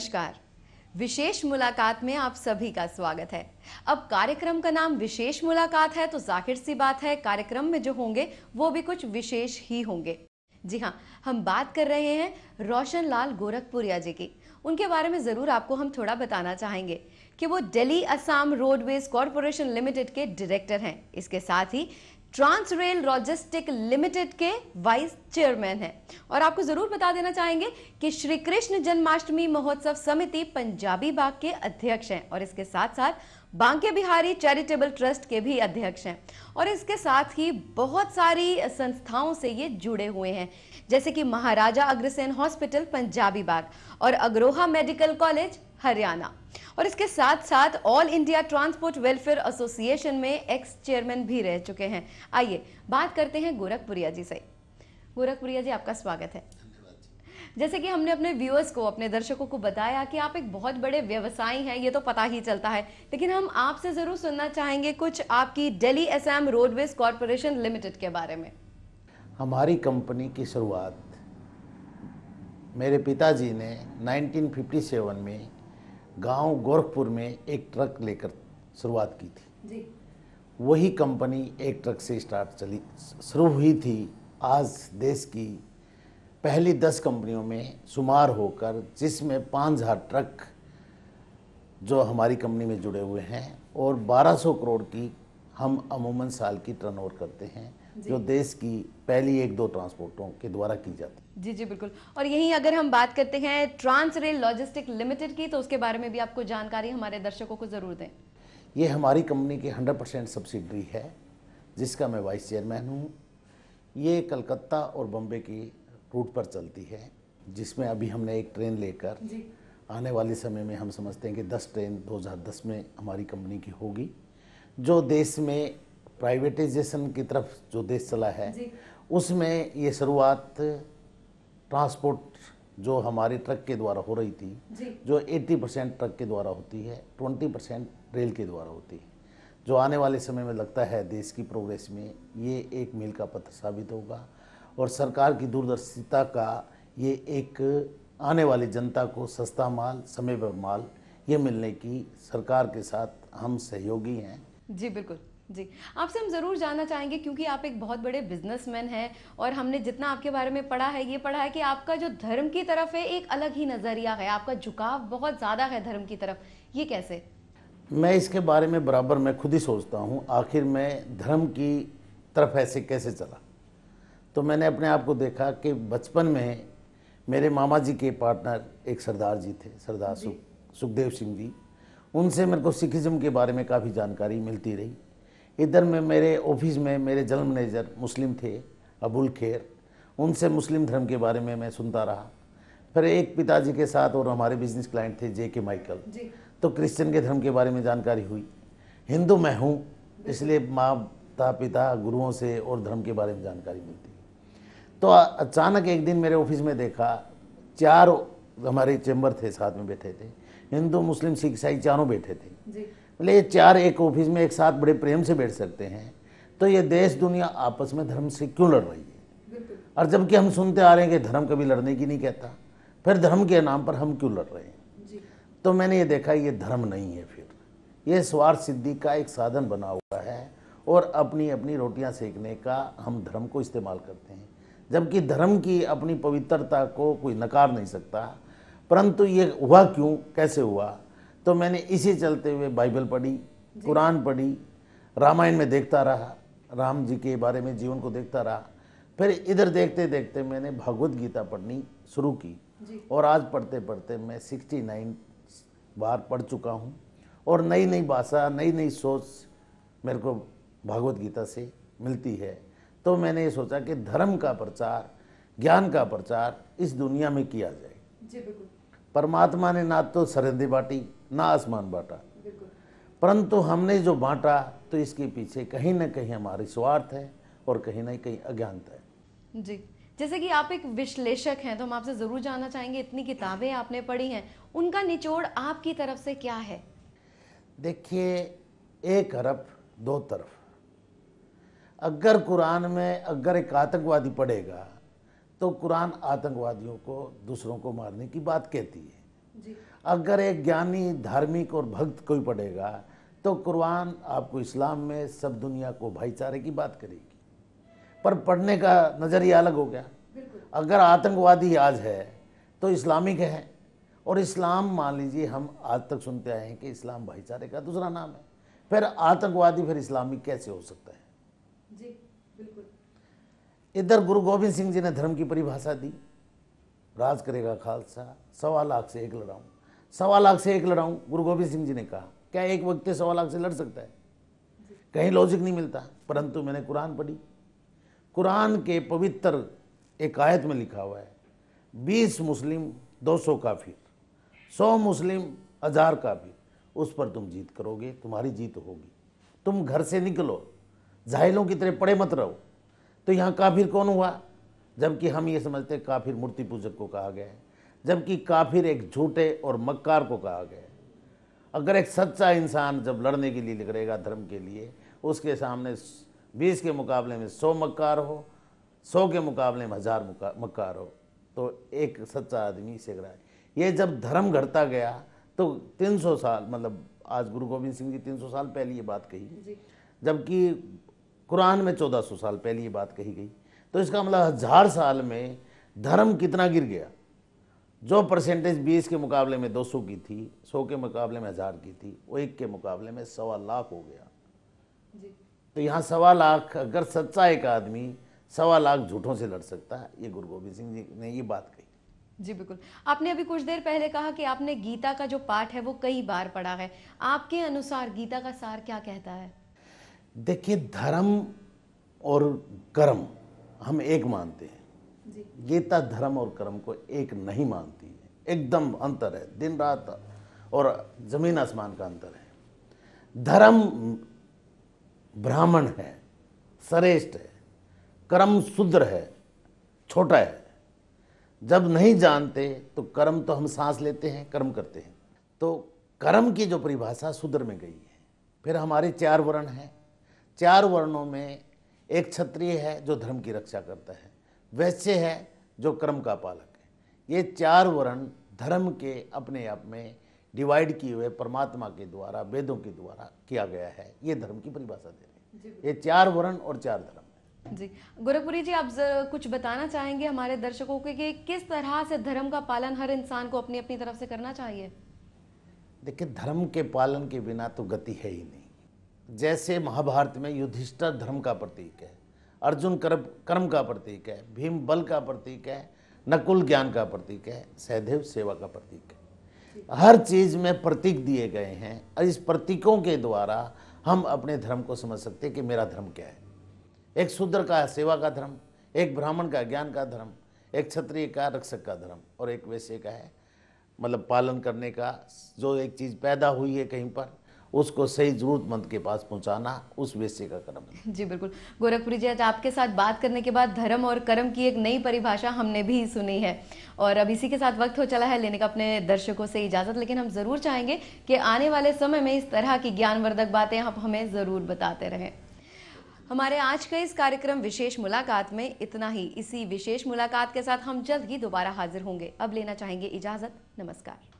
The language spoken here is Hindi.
नमस्कार विशेष मुलाकात में आप सभी का स्वागत है अब कार्यक्रम का नाम विशेष मुलाकात है तो जाहिर सी बात है कार्यक्रम में जो होंगे वो भी कुछ विशेष ही होंगे जी हाँ हम बात कर रहे हैं रोशन लाल गोरखपुरिया जी की उनके बारे में ज़रूर आपको हम थोड़ा बताना चाहेंगे कि वो Delhi Assam roadways corporation limited के डायरेक्टर हैं इसके साथ ही ट्रांस रेल लॉजिस्टिक लिमिटेड के वाइस चेयरमैन हैं और आपको जरूर बता देना चाहेंगे कि श्री कृष्ण जन्माष्टमी महोत्सव समिति पंजाबी बाग के अध्यक्ष हैं और इसके साथ साथ बांके बिहारी चैरिटेबल ट्रस्ट के भी अध्यक्ष हैं और इसके साथ ही बहुत सारी संस्थाओं से ये जुड़े हुए हैं जैसे कि महाराजा अग्रसेन हॉस्पिटल पंजाबी बाग और अग्रोहा मेडिकल कॉलेज हरियाणा और इसके साथ साथ all India transport welfare association में एक्स चेयरमैन भी रह चुके हैं आइए बात करते हैं गोरखपुरिया जी से गोरखपुरिया जी आपका स्वागत है जैसे कि हमने अपने व्यूअर्स को अपने दर्शकों को बताया कि आप एक बहुत बड़े व्यवसायी हैं ये तो पता ही चलता है लेकिन हम आपसे ज़रूर सुनना चाहेंगे कुछ आपकी Delhi Assam roadways corporation limited के बारे में हमारी कंपनी की शुरुआत मेरे पिताजी ने 1957 में गांव गोरखपुर में एक ट्रक लेकर शुरुआत की थी जी। वही कंपनी एक ट्रक से स्टार्ट चली शुरू हुई थी आज देश की पहली दस कंपनियों में शुमार होकर जिसमें पाँच हज़ार ट्रक जो हमारी कंपनी में जुड़े हुए हैं और 1200 करोड़ की हम अमूमन साल की टर्नओवर करते हैं जो देश की पहली एक दो ट्रांसपोर्टों के द्वारा की जाती है जी जी बिल्कुल और यहीं अगर हम बात करते हैं ट्रांस रेल लॉजिस्टिक लिमिटेड की तो उसके बारे में भी आपको जानकारी हमारे दर्शकों को ज़रूर दें ये हमारी कंपनी की 100 परसेंट सब्सिडरी है जिसका मैं वाइस चेयरमैन हूँ ये कलकत्ता और बम्बे की रूट पर चलती है जिसमें अभी हमने एक ट्रेन लेकर आने वाले समय में हम समझते हैं कि 10 ट्रेन 2010 में हमारी कंपनी की होगी जो देश में प्राइवेटाइजेशन की तरफ जो देश चला है उसमें ये शुरुआत ट्रांसपोर्ट जो हमारे ट्रक के द्वारा हो रही थी जो 80 परसेंट ट्रक के द्वारा होती है 20 परसेंट रेल के द्वारा होती है जो आने वाले समय में लगता है देश की प्रोग्रेस में ये एक मील का पत्थर साबित होगा और सरकार की दूरदर्शिता का ये एक आने वाली जनता को सस्ता माल समय पर माल ये मिलने की सरकार के साथ हम सहयोगी हैं जी बिल्कुल जी आपसे हम ज़रूर जानना चाहेंगे क्योंकि आप एक बहुत बड़े बिजनेसमैन हैं और हमने जितना आपके बारे में पढ़ा है ये पढ़ा है कि आपका जो धर्म की तरफ है एक अलग ही नज़रिया है आपका झुकाव बहुत ज़्यादा है धर्म की तरफ ये कैसे मैं इसके बारे में बराबर मैं खुद ही सोचता हूँ आखिर मैं धर्म की तरफ ऐसे कैसे चला तो मैंने अपने आप को देखा कि बचपन में मेरे मामा जी के पार्टनर एक सरदार जी थे सरदार सुख सुखदेव सिंह जी उनसे मेरे को सिखिज़म के बारे में काफ़ी जानकारी मिलती रही इधर में मेरे ऑफिस में मेरे जनरल मैनेजर मुस्लिम थे अबुल खेर उनसे मुस्लिम धर्म के बारे में मैं सुनता रहा फिर एक पिताजी के साथ और हमारे बिजनेस क्लाइंट थे जे के माइकल तो क्रिश्चियन के धर्म के बारे में जानकारी हुई हिंदू मैं हूँ इसलिए माता पिता गुरुओं से और धर्म के बारे में जानकारी मिलती तो अचानक एक दिन मेरे ऑफिस में देखा चार हमारे चैम्बर थे साथ में बैठे थे हिंदू मुस्लिम सिख ईसाई चारों बैठे थे बोले ये चार एक ऑफिस में एक साथ बड़े प्रेम से बैठ सकते हैं तो ये देश दुनिया आपस में धर्म से क्यों लड़ रही है और जबकि हम सुनते आ रहे हैं कि धर्म कभी लड़ने की नहीं कहता फिर धर्म के नाम पर हम क्यों लड़ रहे हैं तो मैंने ये देखा ये धर्म नहीं है फिर ये स्वार्थ सिद्धि का एक साधन बना हुआ है और अपनी अपनी रोटियां सेकने का हम धर्म को इस्तेमाल करते हैं जबकि धर्म की अपनी पवित्रता को कोई नकार नहीं सकता परंतु ये हुआ क्यों कैसे हुआ तो मैंने इसी चलते हुए बाइबल पढ़ी कुरान पढ़ी रामायण में देखता रहा राम जी के बारे में जीवन को देखता रहा फिर इधर देखते देखते मैंने भगवत गीता पढ़नी शुरू की और आज पढ़ते पढ़ते मैं सिक्सटी नाइन बार पढ़ चुका हूँ और नई नई भाषा नई नई सोच मेरे को भगवत गीता से मिलती है तो मैंने ये सोचा कि धर्म का प्रचार ज्ञान का प्रचार इस दुनिया में किया जाए जी बिल्कुल परमात्मा ने ना तो सरहदी बाटी ना आसमान बांटा परंतु हमने जो बांटा तो इसके पीछे कहीं ना कहीं हमारी स्वार्थ है और कहीं ना कहीं अज्ञानता है जी जैसे कि आप एक विश्लेषक हैं तो हम आपसे ज़रूर जानना चाहेंगे इतनी किताबें आपने पढ़ी हैं उनका निचोड़ आपकी तरफ से क्या है देखिए एक अरब दो तरफ अगर कुरान में अगर एक आतंकवादी पढ़ेगा तो कुरान आतंकवादियों को दूसरों को मारने की बात कहती है जी। अगर एक ज्ञानी धार्मिक और भक्त कोई पढ़ेगा तो कुरान आपको इस्लाम में सब दुनिया को भाईचारे की बात करेगी पर पढ़ने का नज़रिया अलग हो गया अगर आतंकवादी आज है तो इस्लामिक है और इस्लाम मान लीजिए हम आज तक सुनते आए हैं कि इस्लाम भाईचारे का दूसरा नाम है फिर आतंकवादी फिर इस्लामिक कैसे हो सकता है जी इधर गुरु गोविंद सिंह जी ने धर्म की परिभाषा दी राज करेगा खालसा सवा लाख से एक लड़ाऊँ सवा लाख से एक लड़ाऊं गुरु गोविंद सिंह जी ने कहा क्या एक व्यक्ति सवा लाख से लड़ सकता है कहीं लॉजिक नहीं मिलता परंतु मैंने कुरान पढ़ी कुरान के पवित्र एक आयत में लिखा हुआ है बीस मुस्लिम दो सौ काफिर सौ मुस्लिम हजार काफिर उस पर तुम जीत करोगे तुम्हारी जीत होगी तुम घर से निकलो जाहिलों की तरह पड़े मत रहो तो यहाँ काफिर कौन हुआ जबकि हम ये समझते काफिर मूर्ति पूजक को कहा गया है जबकि काफिर एक झूठे और मक्कार को कहा गया अगर एक सच्चा इंसान जब लड़ने के लिए निकलेगा धर्म के लिए उसके सामने बीस के मुकाबले में सौ मक्कार हो सौ के मुकाबले में हज़ार मक्कार हो तो एक सच्चा आदमी से रहा ये जब धर्म घटता गया तो 300 साल मतलब आज गुरु गोविंद सिंह जी 300 साल पहले ये बात कही जबकि कुरान में 1400 साल पहले ये बात कही गई तो इसका मतलब हज़ार साल में धर्म कितना गिर गया जो परसेंटेज बीस के मुकाबले में दो सौ की थी सौ के मुकाबले में हज़ार की थी वो एक के मुकाबले में सवा लाख हो गया जी। तो यहाँ सवा लाख अगर सच्चा एक आदमी सवा लाख झूठों से लड़ सकता है ये गुरु गोबिंद सिंह जी ने ये बात कही जी बिल्कुल आपने अभी कुछ देर पहले कहा कि आपने गीता का जो पाठ है वो कई बार पढ़ा है आपके अनुसार गीता का सार क्या कहता है देखिए धर्म और कर्म हम एक मानते हैं गीता धर्म और कर्म को एक नहीं मानती है एकदम अंतर है दिन रात और जमीन आसमान का अंतर है धर्म ब्राह्मण है श्रेष्ठ है कर्म शूद्र है छोटा है जब नहीं जानते तो कर्म तो हम सांस लेते हैं कर्म करते हैं तो कर्म की जो परिभाषा शूद्र में गई है फिर हमारे चार वर्ण हैं चार वर्णों में एक क्षत्रिय है जो धर्म की रक्षा करता है वैसे है जो कर्म का पालक है ये चार वर्ण धर्म के अपने आप में डिवाइड किए हुए परमात्मा के द्वारा वेदों के द्वारा किया गया है ये धर्म की परिभाषा दे रही है ये चार वर्ण और चार धर्म जी गोरखपुरी जी आप कुछ बताना चाहेंगे हमारे दर्शकों के कि किस तरह से धर्म का पालन हर इंसान को अपनी अपनी तरफ से करना चाहिए देखिए धर्म के पालन के बिना तो गति है ही नहीं जैसे महाभारत में युधिष्ठर धर्म का प्रतीक है अर्जुन कर्म कर्म का प्रतीक है भीम बल का प्रतीक है नकुल ज्ञान का प्रतीक है सहदेव सेवा का प्रतीक है हर चीज़ में प्रतीक दिए गए हैं और इस प्रतीकों के द्वारा हम अपने धर्म को समझ सकते हैं कि मेरा धर्म क्या है एक शूद्र का सेवा का धर्म एक ब्राह्मण का ज्ञान का धर्म एक क्षत्रिय का रक्षक का धर्म और एक वैश्य का है मतलब पालन करने का जो एक चीज़ पैदा हुई है कहीं पर उसको सही जरूरतमंद के पास पहुंचाना उस वैसे का कर्म है जी बिल्कुल गोरखपुरी जी आज आपके साथ बात करने के बाद धर्म और कर्म की एक नई परिभाषा हमने भी सुनी है और अब इसी के साथ वक्त हो चला है लेने का अपने दर्शकों से इजाज़त लेकिन हम ज़रूर चाहेंगे कि आने वाले समय में इस तरह की ज्ञानवर्धक बातें आप हमें ज़रूर बताते रहें हमारे आज के इस कार्यक्रम विशेष मुलाकात में इतना ही इसी विशेष मुलाकात के साथ हम जल्द ही दोबारा हाजिर होंगे अब लेना चाहेंगे इजाज़त नमस्कार